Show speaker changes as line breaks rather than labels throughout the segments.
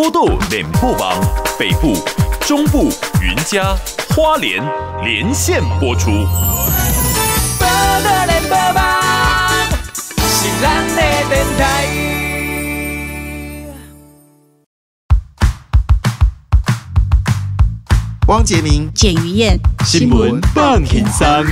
波多宁波网北部、中部、云嘉花莲连线播出。
波多网是咱的电台。汪杰明、简于燕、新闻半田山。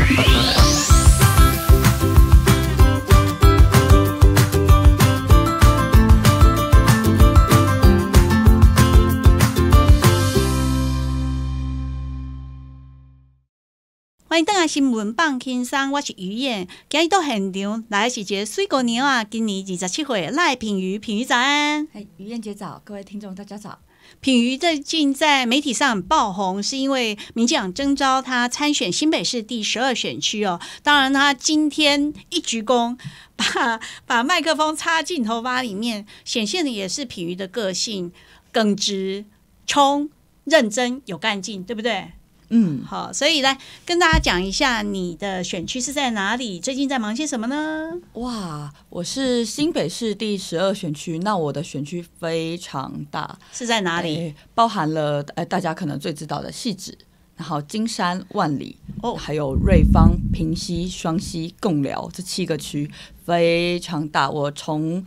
欢迎听新闻，放轻松。我是于燕，今日到现场来是一个水果牛啊，今年二十七岁。赖品瑜，品瑜早安。
于燕姐早，各位听众大家早。
品瑜最近在媒体上爆红，是因为民进党征召他参选新北市第十二选区哦。当然，他今天一鞠躬，把把麦克风插进头发里面，显现的也是品瑜的个性：耿直、冲、认真、有干劲，对不对？嗯，好，所以来跟大家讲一下你的选区是在哪里？最近在忙些什么呢？哇，我是新北市
第十二选区，那我的选区非常大，是在哪里？包含了哎，大家可能最知道的细致，然后金山、万里哦，还有瑞芳、平溪、双溪、共寮这七个区，非常大。我从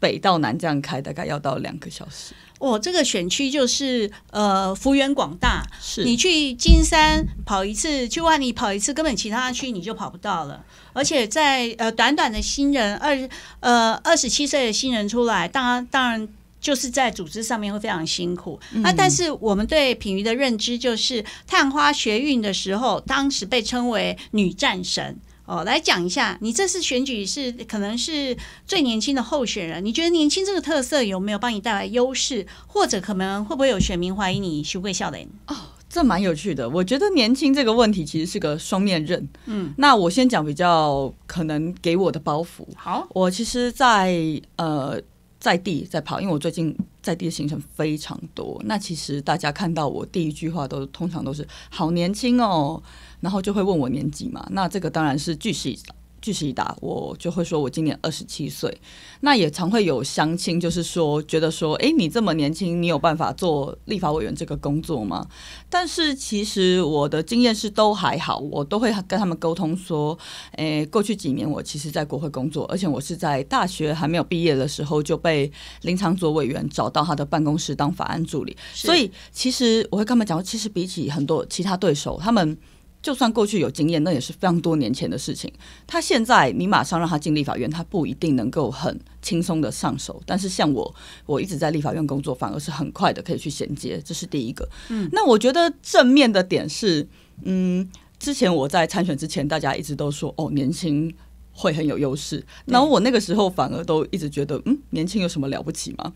北到南这样开，大概要
到两个小时。
哦，这个选区就是呃，幅员广大，是你去金山跑一次，去万里跑一次，根本其他区你就跑不到了。而且在呃，短短的新人二呃二十七岁的新人出来，当然当然就是在组织上面会非常辛苦。那但是我们对品瑜的认知就是探花学运的时候，当时被称为女战神。哦，来讲一下，你这次选举是可能是最年轻的候选人，你觉得年轻这个特色有没有帮你带来优势，或者可能会不会有选民怀疑你是不笑脸？哦，这蛮有趣的，我觉得年轻这个问题其实是个双面刃。
嗯，那我先讲比较可能给我的包袱。好，我其实，在呃，在地在跑，因为我最近。在地的行程非常多，那其实大家看到我第一句话都通常都是“好年轻哦”，然后就会问我年纪嘛。那这个当然是巨细。巨石一打，我就会说，我今年二十七岁。那也常会有相亲，就是说，觉得说，哎，你这么年轻，你有办法做立法委员这个工作吗？但是其实我的经验是都还好，我都会跟他们沟通说，哎，过去几年我其实在国会工作，而且我是在大学还没有毕业的时候就被林长佐委员找到他的办公室当法案助理。所以其实我会跟他们讲，其实比起很多其他对手，他们。就算过去有经验，那也是非常多年前的事情。他现在你马上让他进立法院，他不一定能够很轻松的上手。但是像我，我一直在立法院工作，反而是很快的可以去衔接。这是第一个。嗯，那我觉得正面的点是，嗯，之前我在参选之前，大家一直都说哦，年轻会很有优势。然后我那个时候反而都一直觉得，嗯，年轻有什么了不起吗？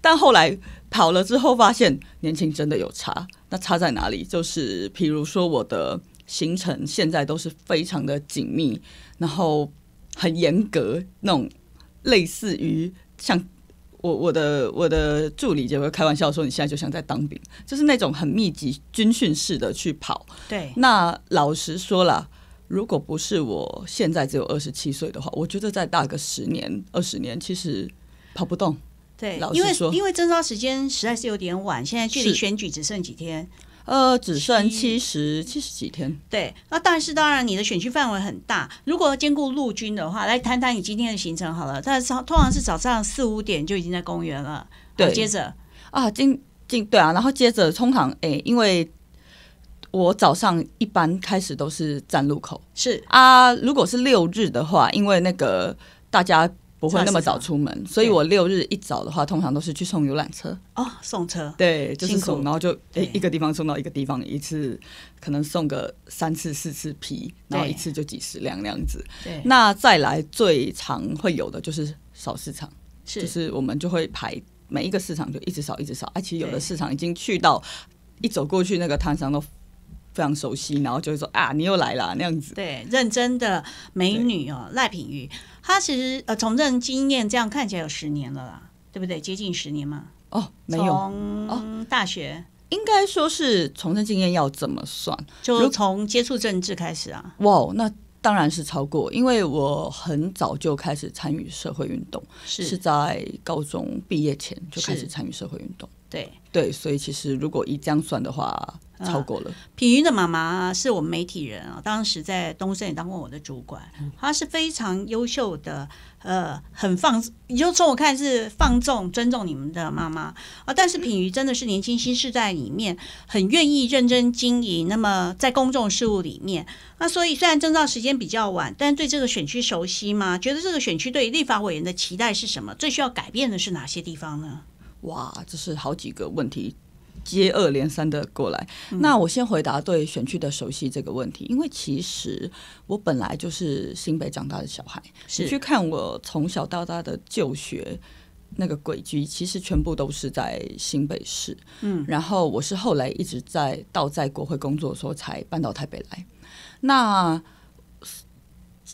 但后来跑了之后，发现年轻真的有差。那差在哪里？就是譬如说我的。行程现在都是非常的紧密，然后很严格，那种类似于像我我的我的助理就会开玩笑说，你现在就像在当兵，就是那种很密集军训式的去跑。对，那老实说了，如果不是我现在只有二十七岁的话，我觉得再大个十年二十年，其实跑不动。
对，老实说，因为征召时间实在是有点晚，现在距离选举只剩几天。
呃，只剩七十七十几天。
对，那但是当然，你的选区范围很大。如果兼顾陆军的话，来谈谈你今天的行程好了。但是通常是早上四五点就已经在公园了。对，接着啊，今今对啊，然后接着通
常诶，因为我早上一般开始都是站路口。是啊，如果是六日的话，因为那个大家。不会那么早出门，所以我六日一早的话，通常都是去送游览车。
哦，送车，对，就是送，然
后就诶，一个地方送到一个地方，一次可能送个三次四次皮，然后一次就几十辆那样子。对，那再来最常会有的就是扫市场，就是我们就会排每一个市场就一直扫一直扫，哎，其实有的市场已经去到一走过去那个摊商都。非常熟悉，然后就会说啊，你又来了那样子。
对，认真的美女哦，赖品妤，她其实呃从政经验这样看起来有十年了啦，对不对？接近十年嘛。哦，没有。从大学应
该说是从政经验要怎么算？
就从接触政治开始啊。
哇，那当然是超过，因为我很早就开始参与社会运动，是在高中毕业前就开始参与社会运动。对对，所以其实如果一这样算的话，超过了。
品瑜的妈妈是我们媒体人啊，当时在东森也当过我的主管，她是非常优秀的，呃，很放，就从我看是放纵尊重你们的妈妈啊。但是品瑜真的是年轻心世在里面，很愿意认真经营。那么在公众事务里面，那所以虽然征召时间比较晚，但对这个选区熟悉吗？觉得这个选区对立法委员的期待是什么？最需要改变的是哪些地方呢？
哇，这是好几个问题接二连三的过来。那我先回答对选区的熟悉这个问题，因为其实我本来就是新北长大的小孩。你去看我从小到大的就学那个轨迹，其实全部都是在新北市。嗯，然后我是后来一直在到在国会工作的时候才搬到台北来。那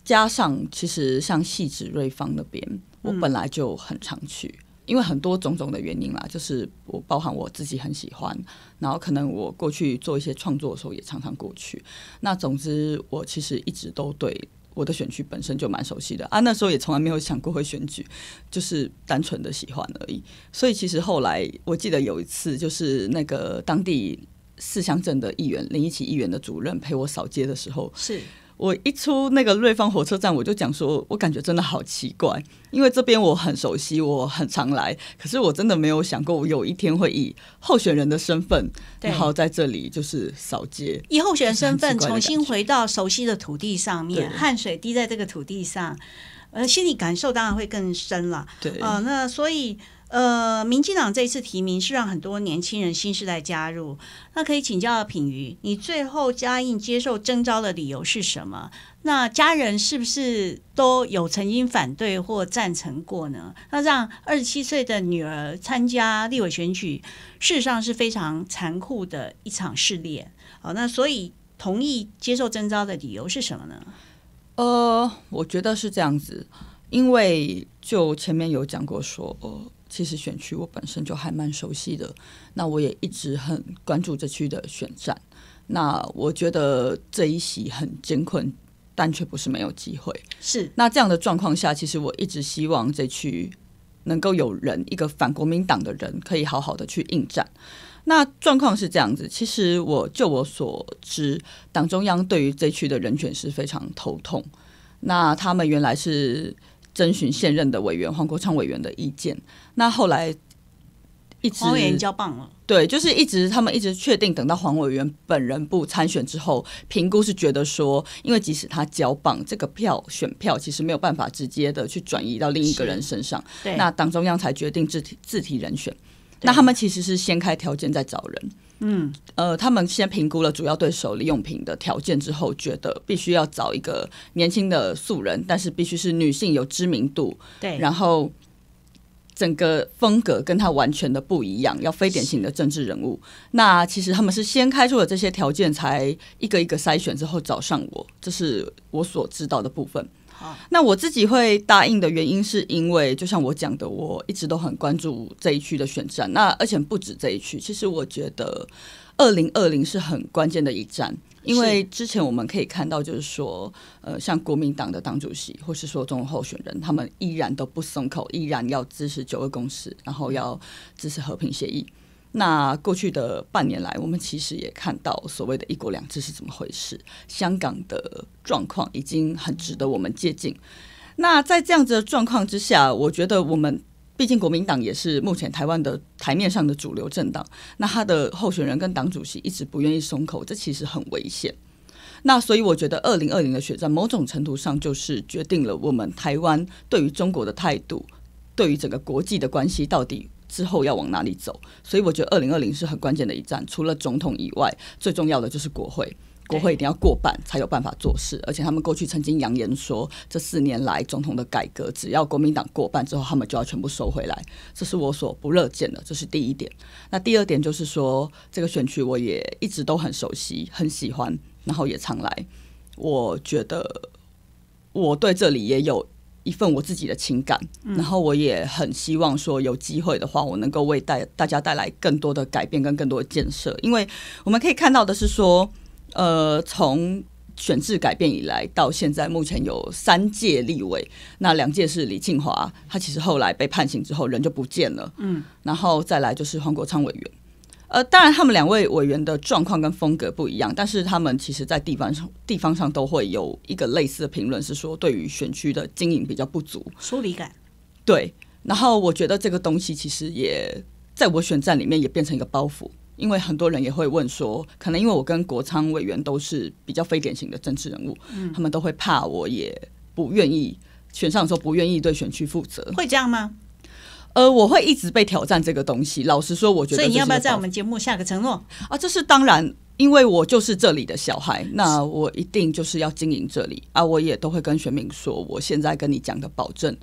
加上其实像戏子瑞芳那边，我本来就很常去。因为很多种种的原因啦，就是我包含我自己很喜欢，然后可能我过去做一些创作的时候也常常过去。那总之，我其实一直都对我的选区本身就蛮熟悉的啊。那时候也从来没有想过会选举，就是单纯的喜欢而已。所以其实后来我记得有一次，就是那个当地四乡镇的议员林一琪议员的主任陪我扫街的时候是。我一出那个瑞芳火车站，我就讲说，我感觉真的好奇怪，因为这边我很熟悉，我很常来，可是我真的没有想过，我有一天会以候选人的身份，然后在这里就是扫街。以
候选身份重新回到熟悉的土地上面，汗水滴在这个土地上，呃，心理感受当然会更深了。对，啊，那所以。呃，民进党这次提名是让很多年轻人、新时代加入。那可以请教品瑜，你最后嘉应接受征召的理由是什么？那家人是不是都有曾经反对或赞成过呢？那让二十七岁的女儿参加立委选举，事实上是非常残酷的一场试炼。好，那所以同意接受征召的理由是什么呢？
呃，我觉得是这样子，因为就前面有讲过说。其实选区我本身就还蛮熟悉的，那我也一直很关注这区的选战。那我觉得这一席很艰困，但却不是没有机会。是，那这样的状况下，其实我一直希望这区能够有人，一个反国民党的人，可以好好的去应战。那状况是这样子，其实我就我所知，党中央对于这区的人选是非常头痛。那他们原来是。征询现任的委员黄国昌委员的意见，那后来一直黄委员交棒了，对，就是一直他们一直确定，等到黄委员本人不参选之后，评估是觉得说，因为即使他交棒，这个票选票其实没有办法直接的去转移到另一个人身上，对，那党中央才决定自提自提人选，那他们其实是先开条件再找人。嗯，呃，他们先评估了主要对手日用品的条件之后，觉得必须要找一个年轻的素人，但是必须是女性有知名度，对，然后整个风格跟他完全的不一样，要非典型的政治人物。那其实他们是先开出了这些条件，才一个一个筛选之后找上我，这是我所知道的部分。那我自己会答应的原因，是因为就像我讲的，我一直都很关注这一区的选战。那而且不止这一区，其实我觉得二零二零是很关键的一战，因为之前我们可以看到，就是说，呃，像国民党的党主席或是说总统候选人，他们依然都不松口，依然要支持九二共识，然后要支持和平协议。那过去的半年来，我们其实也看到所谓的一国两制是怎么回事，香港的状况已经很值得我们借鉴。那在这样子的状况之下，我觉得我们毕竟国民党也是目前台湾的台面上的主流政党，那他的候选人跟党主席一直不愿意松口，这其实很危险。那所以我觉得二零二零的血战，某种程度上就是决定了我们台湾对于中国的态度，对于整个国际的关系到底。之后要往哪里走？所以我觉得二零二零是很关键的一站。除了总统以外，最重要的就是国会，国会一定要过半才有办法做事。而且他们过去曾经扬言说，这四年来总统的改革，只要国民党过半之后，他们就要全部收回来。这是我所不乐见的，这是第一点。那第二点就是说，这个选区我也一直都很熟悉，很喜欢，然后也常来。我觉得我对这里也有。一份我自己的情感，然后我也很希望说，有机会的话，我能够为带大家带来更多的改变跟更多的建设。因为我们可以看到的是说，呃，从选制改变以来到现在，目前有三届立委，那两届是李庆华，他其实后来被判刑之后人就不见了，嗯，然后再来就是黄国昌委员。呃，当然，他们两位委员的状况跟风格不一样，但是他们其实，在地方上地方上都会有一个类似的评论，是说对于选区的经营比较不足疏离感。对，然后我觉得这个东西其实也在我选战里面也变成一个包袱，因为很多人也会问说，可能因为我跟国仓委员都是比较非典型的政治人物，他们都会怕我也不愿意选上的时候不愿意对选区负责，会这样吗？呃，我会一直被挑战这个东西。老实说，我觉得所以你要不要在我们
节目下个承诺啊？
这是当然，因为我就是这里的小孩，那我一定就是要经营这里啊！我也都会跟玄敏说，我现在跟你讲的保证，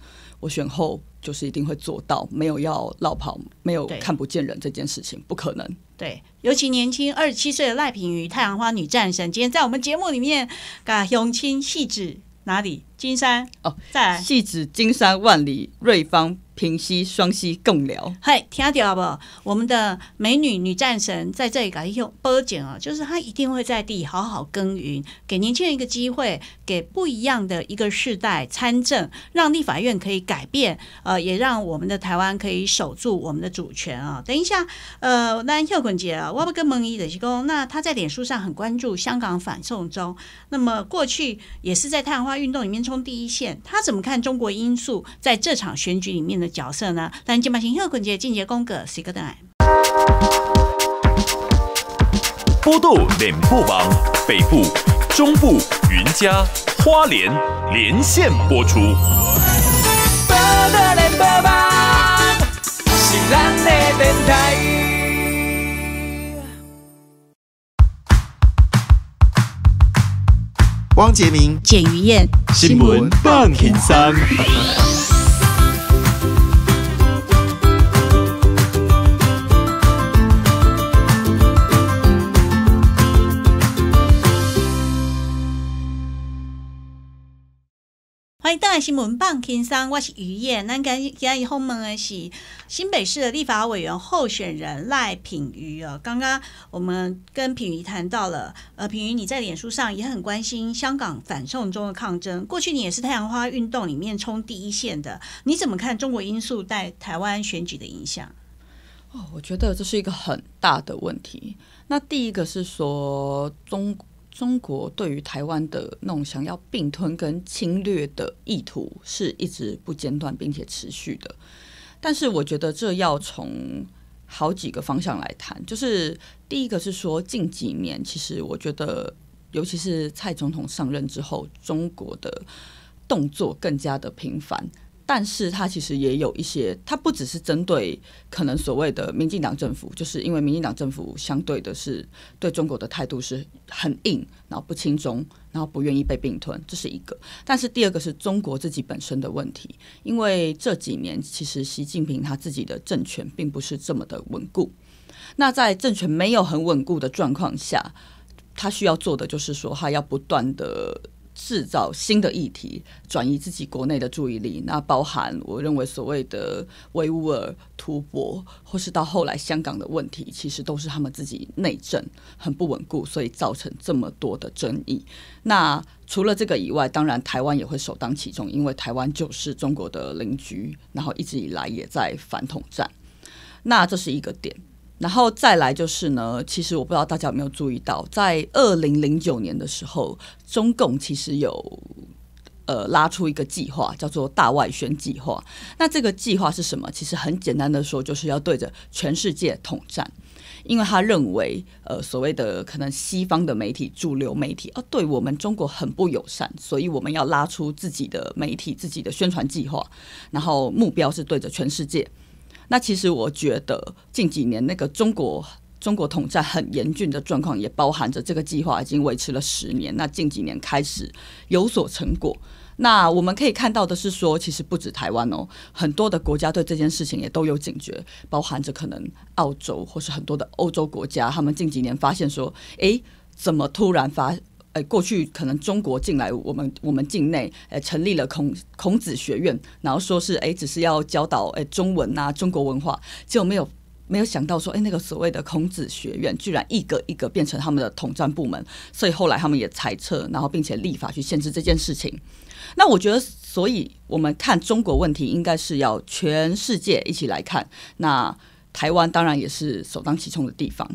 我选后就是一定会做到，没有要落跑，没有看不见人这件事情，不可能。
对，尤其年轻二十七岁的赖品瑜，太阳花女战神》今天在我们节目里面，啊，永清细子哪里？金山哦，再来，细子金山万里瑞芳。平息双膝共聊，嗨，听掉不？我们的美女女战神在这里个又波讲啊，就是她一定会在地好好耕耘，给年轻人一个机会，给不一样的一个世代参政，让立法院可以改变，呃，也让我们的台湾可以守住我们的主权啊。等一下，呃，那邱冠姐啊，我不跟蒙伊的西工，那她在脸书上很关注香港反送中，那么过去也是在碳化运动里面冲第一线，她怎么看中国因素在这场选举里面的？角色呢？但今麦先向观众进阶风格是一个怎
波多脸部网北部、中部、云嘉、花
莲连线播出。波多网是咱的电台。汪杰明、简于燕、新闻半田山。当然是文棒轻松，我是于燕。那跟接以后呢是新北市的立法委员候选人赖品瑜哦。刚刚我们跟品瑜谈到了，呃，品瑜你在脸书上也很关心香港反送中的抗争，过去你也是太阳花运动里面冲第一线的，你怎么看中国因素在台湾选举的影响？哦，我觉得这是一个很大
的问题。那第一个是说中。中国对于台湾的那种想要并吞跟侵略的意图是一直不间断并且持续的，但是我觉得这要从好几个方向来谈，就是第一个是说近几年其实我觉得，尤其是蔡总统上任之后，中国的动作更加的频繁。但是它其实也有一些，它不只是针对可能所谓的民进党政府，就是因为民进党政府相对的是对中国的态度是很硬，然后不轻松然后不愿意被并吞，这是一个。但是第二个是中国自己本身的问题，因为这几年其实习近平他自己的政权并不是这么的稳固。那在政权没有很稳固的状况下，他需要做的就是说，他要不断的。制造新的议题，转移自己国内的注意力。那包含我认为所谓的维吾尔、吐蕃，或是到后来香港的问题，其实都是他们自己内政很不稳固，所以造成这么多的争议。那除了这个以外，当然台湾也会首当其冲，因为台湾就是中国的邻居，然后一直以来也在反统战。那这是一个点。然后再来就是呢，其实我不知道大家有没有注意到，在二零零九年的时候，中共其实有呃拉出一个计划，叫做大外宣计划。那这个计划是什么？其实很简单的说，就是要对着全世界统战，因为他认为呃所谓的可能西方的媒体、主流媒体啊，对我们中国很不友善，所以我们要拉出自己的媒体、自己的宣传计划，然后目标是对着全世界。那其实我觉得，近几年那个中国中国统战很严峻的状况，也包含着这个计划已经维持了十年。那近几年开始有所成果。那我们可以看到的是说，其实不止台湾哦，很多的国家对这件事情也都有警觉，包含着可能澳洲或是很多的欧洲国家，他们近几年发现说，诶，怎么突然发？诶，过去可能中国进来，我们我们境内，诶成立了孔孔子学院，然后说是哎，只是要教导哎中文啊，中国文化，就没有没有想到说哎，那个所谓的孔子学院，居然一个一个变成他们的统战部门，所以后来他们也裁撤，然后并且立法去限制这件事情。那我觉得，所以我们看中国问题，应该是要全世界一起来看，那台湾当然也是首当其冲的地方。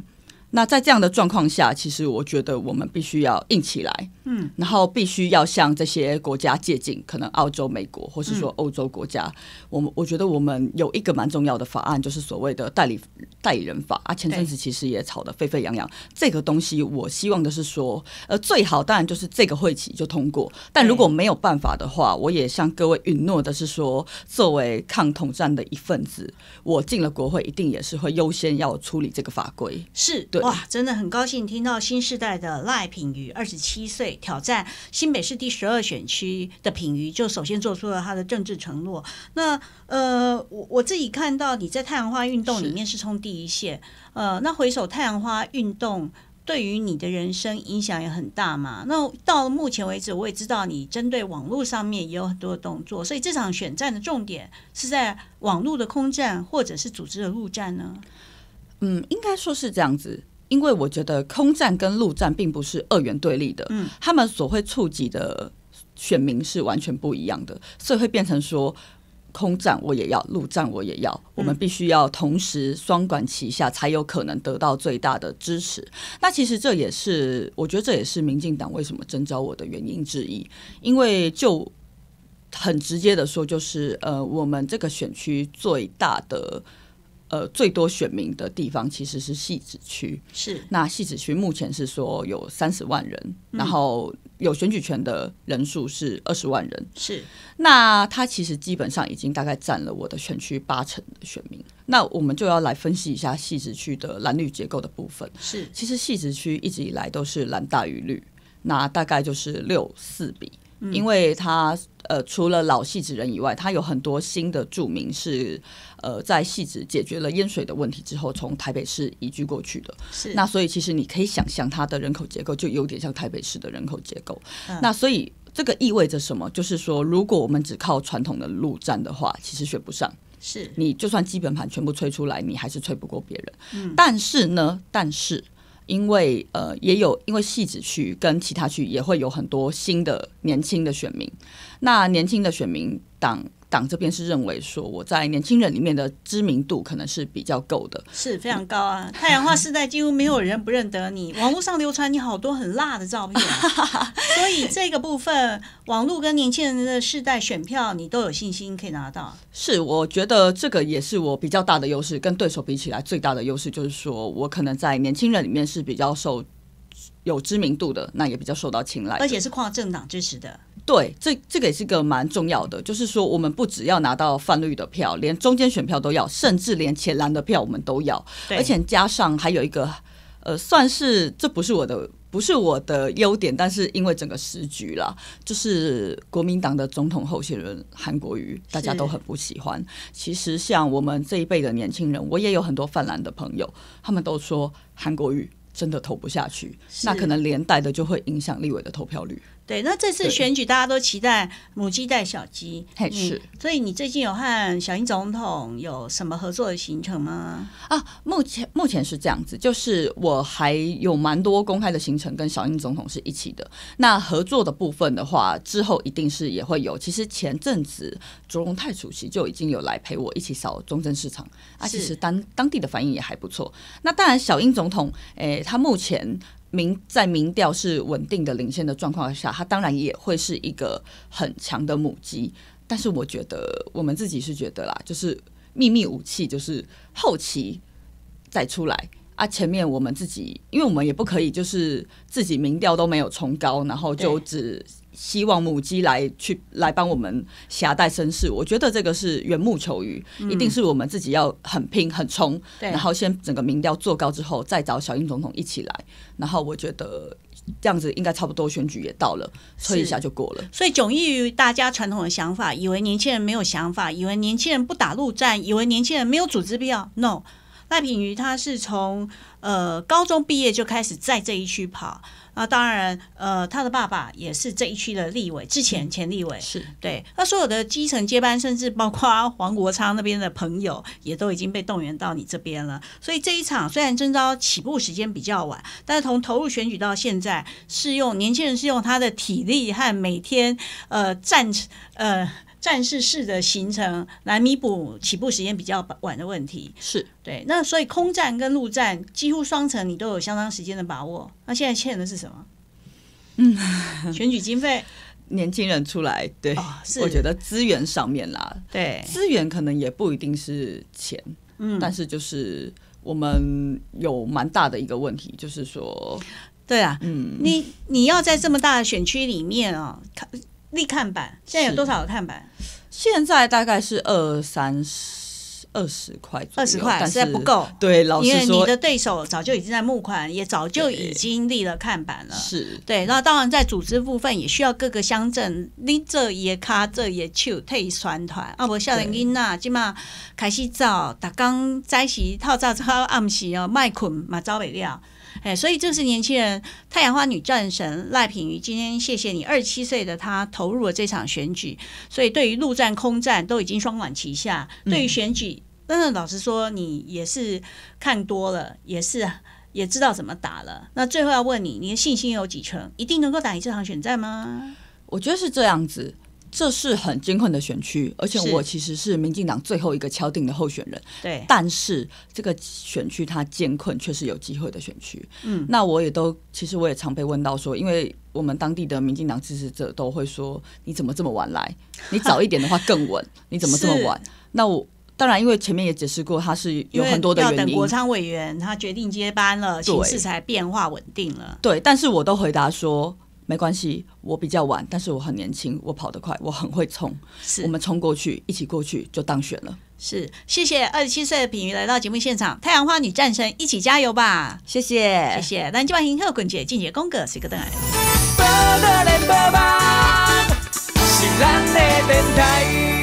那在这样的状况下，其实我觉得我们必须要硬起来，嗯，然后必须要向这些国家借鉴，可能澳洲、美国，或是说欧洲国家。我们我觉得我们有一个蛮重要的法案，就是所谓的代理代理人法啊。前阵子其实也吵得沸沸扬扬，这个东西我希望的是说，呃，最好当然就是这个会期就通过。但如果没有办法的话，我也向各位允诺的是说，作为抗统战的一份子，我进了国会一定也是会优先要处理这个法规，
是对。哇，真的很高兴听到新时代的赖品瑜二十七岁挑战新北市第十二选区的品瑜，就首先做出了他的政治承诺。那呃，我我自己看到你在太阳花运动里面是冲第一线，呃，那回首太阳花运动对于你的人生影响也很大嘛。那到目前为止，我也知道你针对网络上面也有很多动作，所以这场选战的重点是在网络的空战，或者是组织的陆战呢？
嗯，应该说是这样子。因为我觉得空战跟陆战并不是二元对立的，他们所会触及的选民是完全不一样的，所以会变成说空战我也要，陆战我也要，我们必须要同时双管齐下，才有可能得到最大的支持。那其实这也是我觉得这也是民进党为什么征召我的原因之一，因为就很直接的说，就是呃，我们这个选区最大的。呃，最多选民的地方其实是戏子区，是那戏子区目前是说有三十万人，然后有选举权的人数是二十万人，是那他其实基本上已经大概占了我的选区八成的选民，那我们就要来分析一下戏子区的蓝绿结构的部分，是其实戏子区一直以来都是蓝大于绿，那大概就是六四比。因为他呃，除了老戏子人以外，他有很多新的著名是呃，在戏子解决了淹水的问题之后，从台北市移居过去的。是。那所以其实你可以想象，他的人口结构就有点像台北市的人口结构。嗯。那所以这个意味着什么？就是说，如果我们只靠传统的陆战的话，其实学不上。是。你就算基本盘全部吹出来，你还是吹不过别人。嗯。但是呢，但是。因为呃，也有因为汐止区跟其他区也会有很多新的年轻的选民，那年轻的选民党。党这边是认为说我在年轻人里面的知名度可能是比较够的，
是非常高啊！太阳花世代几乎没有人不认得你，网络上流传你好多很辣的照片，所以这个部分网络跟年轻人的世代选票，你都有信心可以拿到。
是，我觉得这个也是我比较大的优势，跟对手比起来最大的优势就是说我可能在年轻人里面是比较受有知名度的，那也比较受到青睐，而且
是跨政党支持的。
对，这这个也是个蛮重要的，就是说，我们不只要拿到泛绿的票，连中间选票都要，甚至连浅蓝的票我们都要。而且加上还有一个，呃，算是这不是我的不是我的优点，但是因为整个时局啦，就是国民党的总统候选人韩国瑜，大家都很不喜欢。其实像我们这一辈的年轻人，我也有很多泛蓝的朋友，他们都说韩国瑜真的投不下去，那可能连带的就会影响立委的投票率。
对，那这次选举大家都期待母鸡带小鸡，是。所以你最近有和小英总统有什么合作的行程吗？啊，目前目前是这样子，就是我还有
蛮多公开的行程跟小英总统是一起的。那合作的部分的话，之后一定是也会有。其实前阵子卓荣泰主席就已经有来陪我一起扫中正市场，啊，其实当当地的反应也还不错。那当然，小英总统，诶，他目前。民在民调是稳定的领先的状况下，它当然也会是一个很强的母鸡。但是我觉得我们自己是觉得啦，就是秘密武器就是后期再出来啊。前面我们自己，因为我们也不可以，就是自己民调都没有冲高，然后就只。希望母鸡来去来帮我们携带身世，我觉得这个是缘木求鱼，一定是我们自己要很拼很冲，然后先整个民调做高之后，再找小英总统一起来，然后我觉得这样子应该差不多选举也到了，吹一下就过了。
所以迥异于大家传统的想法，以为年轻人没有想法，以为年轻人不打陆战，以为年轻人没有组织必要。No，赖品瑜他是从。呃，高中毕业就开始在这一区跑那当然，呃，他的爸爸也是这一区的立委，之前前立委是对。那所有的基层接班，甚至包括黄国昌那边的朋友，也都已经被动员到你这边了。所以这一场虽然征召起步时间比较晚，但是从投入选举到现在，是用年轻人是用他的体力和每天呃战呃战士式的行程来弥补起步时间比较晚的问题。是对。那所以空战跟陆战。几乎双层，你都有相当时间的把握。那现在欠的是什么？
嗯，选举经费。年轻人出来，对，是我觉得资源上面啦，对，资源可能也不一定是钱，嗯，但是就是我们有蛮大的一个问题，就是
说，对啊，嗯，你你要在这么大的选区里面啊，看立看板，现在有多少个看板？
现在大概是二三十。二十块，二十块实在不够。对，老因为你的
对手早就已经在募款，也早就已经立了看板了。是，对。那当然在组织部分也需要各个乡镇拎这也卡这也去退宣团啊，不，小林君呐，今嘛开始早，打刚摘起套罩超暗姆哦，卖捆马糟肥料。哎，所以这是年轻人。太阳花女战神赖品妤，今天谢谢你。二十七岁的她投入了这场选举，所以对于陆战空战都已经双管齐下，对于选举。但是老实说，你也是看多了，也是也知道怎么打了。那最后要问你，你的信心有几成？一定能够打赢这场选战吗？我觉得是这样
子，这是很艰困的选区，而且我其实是民进党最后一个敲定的候选人。对，但是这个选区它艰困，却是有机会的选区。嗯，那我也都，其实我也常被问到说，因为我们当地的民进党支持者都会说：“你怎么这么晚来？你早一点的话更稳。你怎么这么晚？”那我。当然，因为前面也解释过，他是有很多的原因。因要等国昌
委员他决定接班了，形势才变化稳定了。
对，但是我都回答说没关系，我比较晚，但是我很年轻，我跑得快，我很会冲，是我们冲过去，一起过去就当选了。
是，谢谢二十七岁的品瑜来到节目现场，太阳花女战神，一起加油吧！谢谢，谢谢。那今晚银鹤、滚姐、静姐、公哥、水哥，登台。